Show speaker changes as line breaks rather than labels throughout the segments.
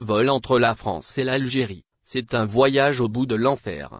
Vol entre la France et l'Algérie, c'est un voyage au bout de l'enfer.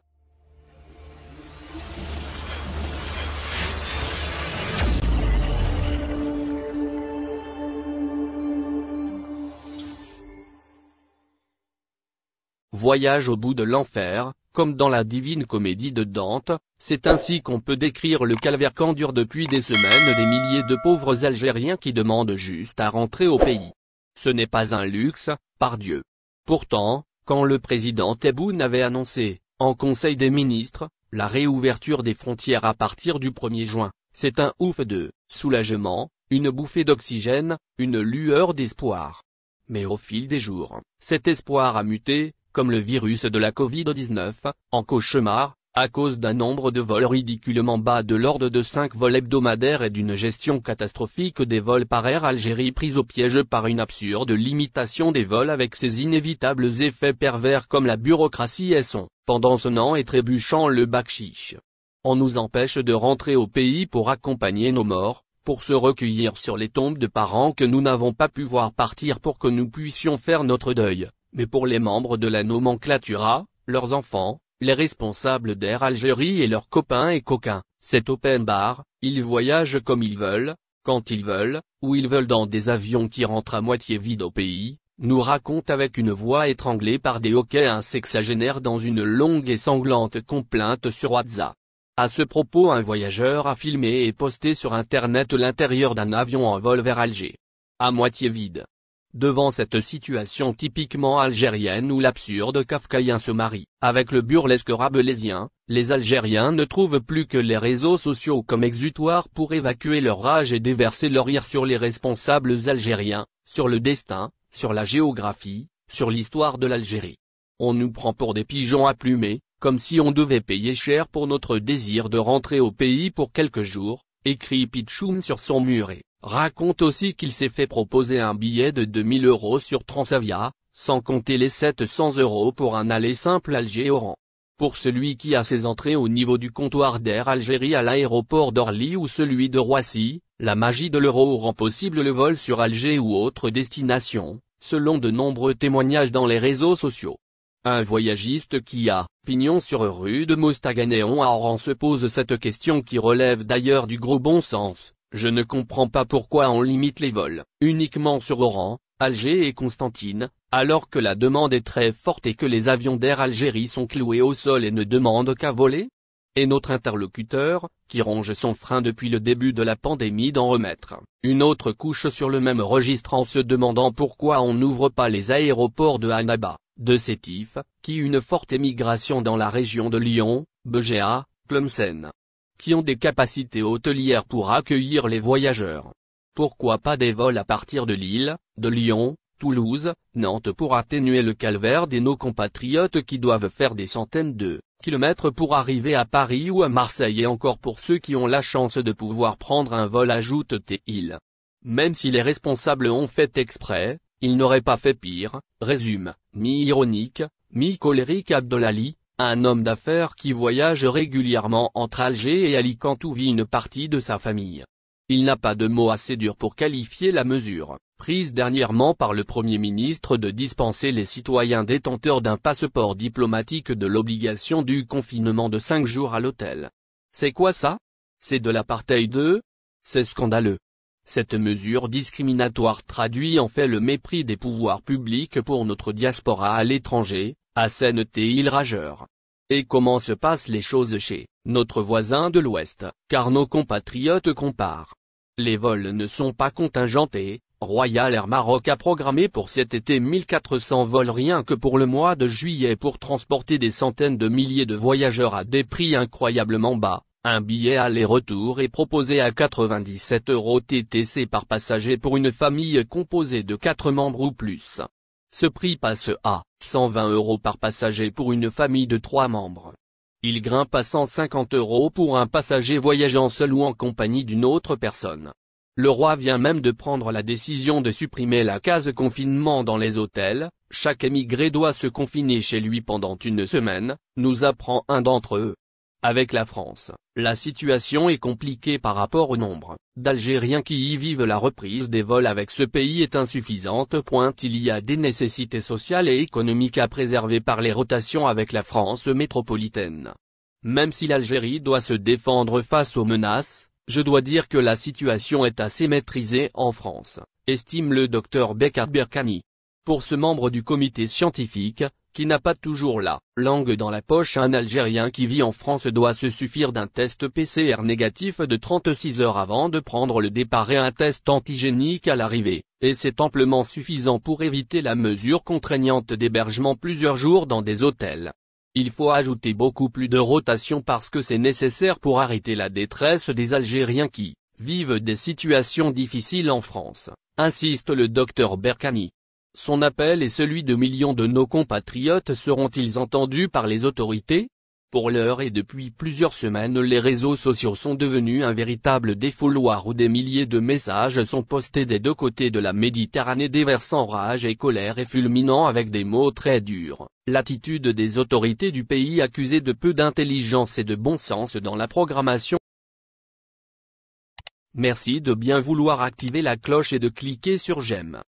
Voyage au bout de l'enfer, comme dans la divine comédie de Dante, c'est ainsi qu'on peut décrire le calvaire qu'endurent depuis des semaines des milliers de pauvres Algériens qui demandent juste à rentrer au pays. Ce n'est pas un luxe, par Dieu. Pourtant, quand le président Tebboune avait annoncé, en Conseil des ministres, la réouverture des frontières à partir du 1er juin, c'est un ouf de soulagement, une bouffée d'oxygène, une lueur d'espoir. Mais au fil des jours, cet espoir a muté, comme le virus de la Covid-19, en cauchemar, à cause d'un nombre de vols ridiculement bas de l'ordre de 5 vols hebdomadaires et d'une gestion catastrophique des vols par Air Algérie prise au piège par une absurde limitation des vols avec ses inévitables effets pervers comme la bureaucratie et son, pendant sonnant et trébuchant le bakchiche. On nous empêche de rentrer au pays pour accompagner nos morts, pour se recueillir sur les tombes de parents que nous n'avons pas pu voir partir pour que nous puissions faire notre deuil, mais pour les membres de la nomenclatura, leurs enfants, les responsables d'Air Algérie et leurs copains et coquins, cet open bar, ils voyagent comme ils veulent, quand ils veulent, ou ils veulent dans des avions qui rentrent à moitié vide au pays, nous raconte avec une voix étranglée par des hoquets un sexagénaire dans une longue et sanglante complainte sur WhatsApp. À ce propos un voyageur a filmé et posté sur internet l'intérieur d'un avion en vol vers Alger. À moitié vide, Devant cette situation typiquement algérienne où l'absurde kafkaïen se marie, avec le burlesque rabelaisien, les Algériens ne trouvent plus que les réseaux sociaux comme exutoire pour évacuer leur rage et déverser leur rire sur les responsables algériens, sur le destin, sur la géographie, sur l'histoire de l'Algérie. On nous prend pour des pigeons à plumer, comme si on devait payer cher pour notre désir de rentrer au pays pour quelques jours, écrit Pichoum sur son muret raconte aussi qu'il s'est fait proposer un billet de 2000 euros sur Transavia, sans compter les 700 euros pour un aller simple Alger-Oran. Pour celui qui a ses entrées au niveau du comptoir d'Air Algérie à l'aéroport d'Orly ou celui de Roissy, la magie de l'euro rend possible le vol sur Alger ou autre destination, selon de nombreux témoignages dans les réseaux sociaux. Un voyagiste qui a, pignon sur rue de Mostaganéon à Oran se pose cette question qui relève d'ailleurs du gros bon sens. Je ne comprends pas pourquoi on limite les vols, uniquement sur Oran, Alger et Constantine, alors que la demande est très forte et que les avions d'Air Algérie sont cloués au sol et ne demandent qu'à voler Et notre interlocuteur, qui ronge son frein depuis le début de la pandémie d'en remettre, une autre couche sur le même registre en se demandant pourquoi on n'ouvre pas les aéroports de Hanaba, de Sétif, qui une forte émigration dans la région de Lyon, Begea, Clemsen qui ont des capacités hôtelières pour accueillir les voyageurs. Pourquoi pas des vols à partir de Lille, de Lyon, Toulouse, Nantes pour atténuer le calvaire des nos compatriotes qui doivent faire des centaines de kilomètres pour arriver à Paris ou à Marseille et encore pour ceux qui ont la chance de pouvoir prendre un vol ajoute-t-il. Même si les responsables ont fait exprès, ils n'auraient pas fait pire, résume, mi-ironique, mi-colérique Abdolali. Un homme d'affaires qui voyage régulièrement entre Alger et Alicante où vit une partie de sa famille. Il n'a pas de mots assez durs pour qualifier la mesure, prise dernièrement par le Premier ministre de dispenser les citoyens détenteurs d'un passeport diplomatique de l'obligation du confinement de 5 jours à l'hôtel. C'est quoi ça C'est de l'apartheid 2 C'est scandaleux. Cette mesure discriminatoire traduit en fait le mépris des pouvoirs publics pour notre diaspora à l'étranger, Assène-t-il rageur Et comment se passent les choses chez notre voisin de l'Ouest, car nos compatriotes comparent. Les vols ne sont pas contingentés, Royal Air Maroc a programmé pour cet été 1400 vols rien que pour le mois de juillet pour transporter des centaines de milliers de voyageurs à des prix incroyablement bas. Un billet aller-retour est proposé à 97 euros TTC par passager pour une famille composée de 4 membres ou plus. Ce prix passe à 120 euros par passager pour une famille de trois membres. Il grimpe à 150 euros pour un passager voyageant seul ou en compagnie d'une autre personne. Le roi vient même de prendre la décision de supprimer la case confinement dans les hôtels, chaque émigré doit se confiner chez lui pendant une semaine, nous apprend un d'entre eux. Avec la France, la situation est compliquée par rapport au nombre d'Algériens qui y vivent la reprise des vols avec ce pays est insuffisante. Il y a des nécessités sociales et économiques à préserver par les rotations avec la France métropolitaine. Même si l'Algérie doit se défendre face aux menaces, je dois dire que la situation est assez maîtrisée en France, estime le docteur Bekat Berkani. Pour ce membre du comité scientifique, qui n'a pas toujours la langue dans la poche un Algérien qui vit en France doit se suffire d'un test PCR négatif de 36 heures avant de prendre le départ et un test antigénique à l'arrivée, et c'est amplement suffisant pour éviter la mesure contraignante d'hébergement plusieurs jours dans des hôtels. Il faut ajouter beaucoup plus de rotation parce que c'est nécessaire pour arrêter la détresse des Algériens qui vivent des situations difficiles en France, insiste le docteur Berkani son appel et celui de millions de nos compatriotes seront-ils entendus par les autorités Pour l'heure et depuis plusieurs semaines les réseaux sociaux sont devenus un véritable défouloir où des milliers de messages sont postés des deux côtés de la Méditerranée déversant rage et colère et fulminant avec des mots très durs. L'attitude des autorités du pays accusée de peu d'intelligence et de bon sens dans la programmation Merci de bien vouloir activer la cloche et de cliquer sur j'aime.